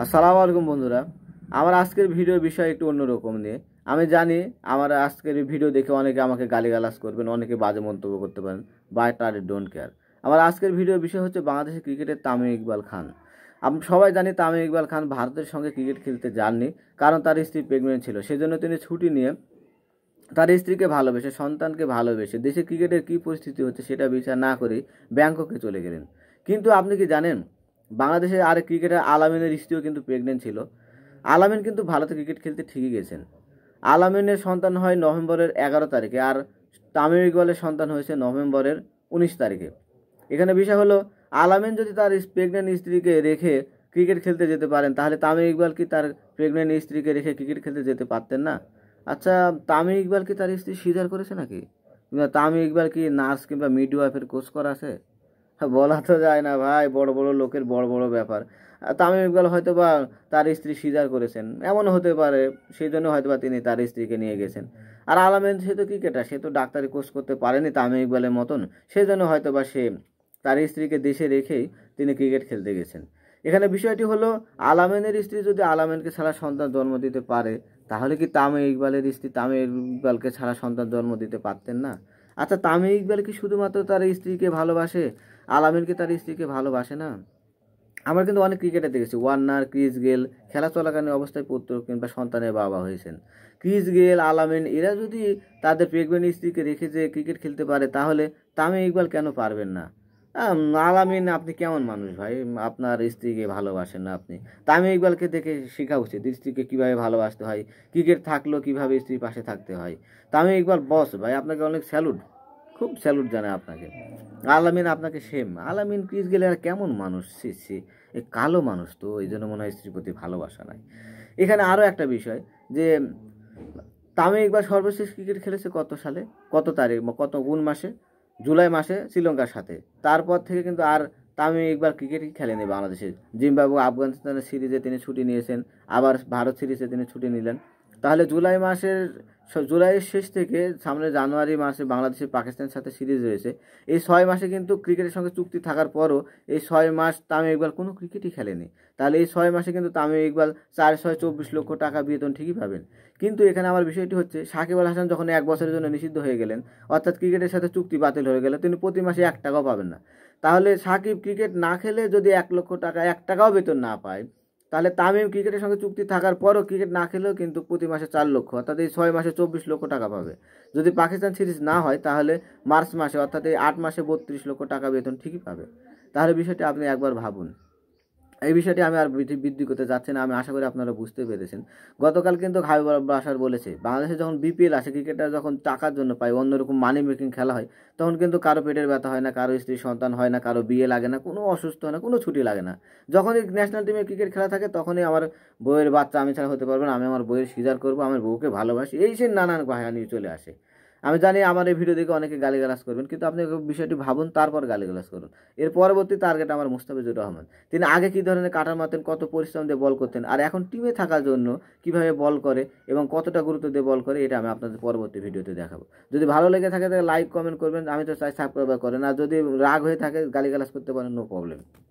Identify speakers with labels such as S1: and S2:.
S1: আসসালামু আলাইকুম বন্ধুরা আমার আজকের ভিডিও বিষয় একটু অন্যরকম নিয়ে আমি জানি আমার আজকের ভিডিও দেখে অনেকে আমাকে গালিগালাজ করবেন অনেকে বাজে মন্তব্য করতে পারেন বাই টার ডোন্ট কেয়ার আমার আজকের ভিডিও বিষয় হচ্ছে বাংলাদেশের ক্রিকেটের তামিম ইকবাল খান আমি সবাই জানি তামিম ইকবাল খান ভারতের সঙ্গে ক্রিকেট খেলতে যাননি কারণ তার স্ত্রী প্রেগনেন্ট ছিল সেজন্য তিনি ছুটি নিয়ে তার স্ত্রীকে ভালোবেসে সন্তানকে ভালোবেসে দেশে ক্রিকেটের কী পরিস্থিতি হচ্ছে সেটা বিচার না করে ব্যাংককে চলে গেলেন কিন্তু আপনি কি জানেন বাংলাদেশের আর ক্রিকেটার আলামিনের স্ত্রীও কিন্তু প্রেগনেন্ট ছিল আলামিন কিন্তু ভারতে ক্রিকেট খেলতে ঠিকই গেছেন আলামিনের সন্তান হয় নভেম্বরের এগারো তারিখে আর তামিম ইকবালের সন্তান হয়েছে নভেম্বরের উনিশ তারিখে এখানে বিষয় হলো আলামিন যদি তার প্রেগনেন্ট স্ত্রীকে রেখে ক্রিকেট খেলতে যেতে পারেন তাহলে তামিম ইকবাল কি তার প্রেগনেন্ট স্ত্রীকে রেখে ক্রিকেট খেলতে যেতে পারতেন না আচ্ছা তামিম ইকবাল কি তার স্ত্রী সিজার করেছে নাকি কিংবা তামিম ইকবাল কি নার্স কিংবা মিডওয়াইফের কোর্স করা আছে বলা তো যায় না ভাই বড় বড় লোকের বড় বড় ব্যাপার তামিম ইকবাল হয়তো বা তার স্ত্রী সিজার করেছেন এমন হতে পারে সেই জন্য হয়তো বা তিনি তার স্ত্রীকে নিয়ে গেছেন আর আলামেন সে তো ক্রিকেটার সে তো ডাক্তারি কোর্স করতে পারেনি তামিম ইকবালের মতন সেই জন্য হয়তো বা সে তার স্ত্রীকে দেশে রেখেই তিনি ক্রিকেট খেলতে গেছেন এখানে বিষয়টি হলো আলামেনের স্ত্রী যদি আলামেনকে ছাড়া সন্তান জন্ম দিতে পারে তাহলে কি তামে ইকবালের স্ত্রী তামে ইকবালকে ছাড়া সন্তান জন্ম দিতে পারতেন না আচ্ছা তামি ইকবাল কি শুধুমাত্র তার স্ত্রীকে ভালোবাসে আলামিন কি তার স্ত্রীকে ভালোবাসে না আমরা কিন্তু অনেক ক্রিকেটার দেখেছি ওয়ার্নার ক্রিস গেল খেলা চলাকালীন অবস্থায় পুত্র কিংবা সন্তানের বাবা হয়েছেন ক্রিস গেল আলামিন এরা যদি তাদের প্রেগনেন্ট স্ত্রীকে রেখে যে ক্রিকেট খেলতে পারে তাহলে তামিম ইকবাল কেন পারবেন না আলামিন আপনি কেমন মানুষ ভাই আপনার স্ত্রীকে ভালোবাসেন না আপনি তামিম ইকবালকে দেখে শেখা উচিত স্ত্রীকে কীভাবে ভালোবাসতে হয় ক্রিকেট থাকলেও কীভাবে স্ত্রীর পাশে থাকতে হয় তামিম ইকবাল বস ভাই আপনাকে অনেক স্যালুট খুব স্যালুট জানায় আপনাকে আলামিন আপনাকে সেম আলামিন ক্রিস গেলে আর কেমন মানুষ সে সে এ কালো মানুষ তো এই জন্য মনে হয় স্ত্রীর প্রতি ভালোবাসা নাই এখানে আরও একটা বিষয় যে তামিম একবার সর্বশেষ ক্রিকেট খেলেছে কত সালে কত তারিখ বা কত কোন মাসে জুলাই মাসে শ্রীলঙ্কার সাথে তারপর থেকে কিন্তু আর তামিম একবার ক্রিকেটই খেলেনি বাংলাদেশে জিম্বাবু আফগানিস্তানের সিরিজে তিনি ছুটি নিয়েছেন আবার ভারত সিরিজে তিনি ছুটি নিলেন তাহলে জুলাই মাসের জুলাইয়ের শেষ থেকে সামনে জানুয়ারি মাসে বাংলাদেশের পাকিস্তানের সাথে সিরিজ রয়েছে এই ছয় মাসে কিন্তু ক্রিকেটের সঙ্গে চুক্তি থাকার পরও এই ছয় মাস তামিম ইকবাল কোনো ক্রিকেটই খেলেনি তাহলে এই ছয় মাসে কিন্তু তামিম ইকবাল চার ছয় চব্বিশ লক্ষ টাকা বেতন ঠিকই পাবেন কিন্তু এখানে আমার বিষয়টি হচ্ছে সাকিব আল হাসান যখন এক বছরের জন্য নিষিদ্ধ হয়ে গেলেন অর্থাৎ ক্রিকেটের সাথে চুক্তি বাতিল হয়ে গেল তিনি প্রতি মাসে এক টাকাও পাবেন না তাহলে সাকিব ক্রিকেট না খেলে যদি এক লক্ষ টাকা এক টাকাও বেতন না পায় তাহলে তামিম ক্রিকেটের সঙ্গে চুক্তি থাকার পরও ক্রিকেট না খেলেও কিন্তু প্রতি মাসে চার লক্ষ অর্থাৎ এই ছয় মাসে চব্বিশ লক্ষ টাকা পাবে যদি পাকিস্তান সিরিজ না হয় তাহলে মার্চ মাসে অর্থাৎ এই আট মাসে বত্রিশ লক্ষ টাকা বেতন ঠিকই পাবে তাহলে বিষয়টি আপনি একবার ভাবুন এই বিষয়টি আমি আর বৃদ্ধি করতে চাচ্ছি না আমি আশা করি আপনারা বুঝতে পেরেছেন গতকাল কিন্তু হাবিব আসার বলেছে বাংলাদেশে যখন বিপিএল আসে ক্রিকেটার যখন টাকার জন্য পায় অন্যরকম মানি মেকিং খেলা হয় তখন কিন্তু কারো পেটের ব্যথা হয় না কারো স্ত্রী সন্তান হয় না কারো বিয়ে লাগে না কোনো অসুস্থ হয় না কোনো ছুটি লাগে না যখনই ন্যাশনাল টিমে ক্রিকেট খেলা থাকে তখনই আমার বইয়ের বাচ্চা আমি ছাড়া হতে পারবো না আমি আমার বইয়ের সিজার করবো আমার বউকে ভালোবাসি এই সে নানান কাহিনী চলে আসে আমি জানি আমার এই ভিডিও দেখে অনেকে গালিগালাজ করবেন কিন্তু আপনি বিষয়টি ভাবুন তারপর গালিগালাজ করুন এর পরবর্তী টার্গেট আমার মুস্তাফিজুর রহমান তিনি আগে কী ধরনের কাটার মারতেন কত পরিশ্রম দিয়ে বল করতেন আর এখন টিমে থাকার জন্য কিভাবে বল করে এবং কতটা গুরুত্ব দিয়ে বল করে এটা আমি আপনাদের পরবর্তী ভিডিওতে দেখাবো যদি ভালো লেগে থাকে তাহলে লাইক কমেন্ট করবেন আমি তো চাই সাবস্ক্রাইব করেন আর যদি রাগ হয়ে থাকে গালিগালাজ করতে পারেন নো প্রবলেম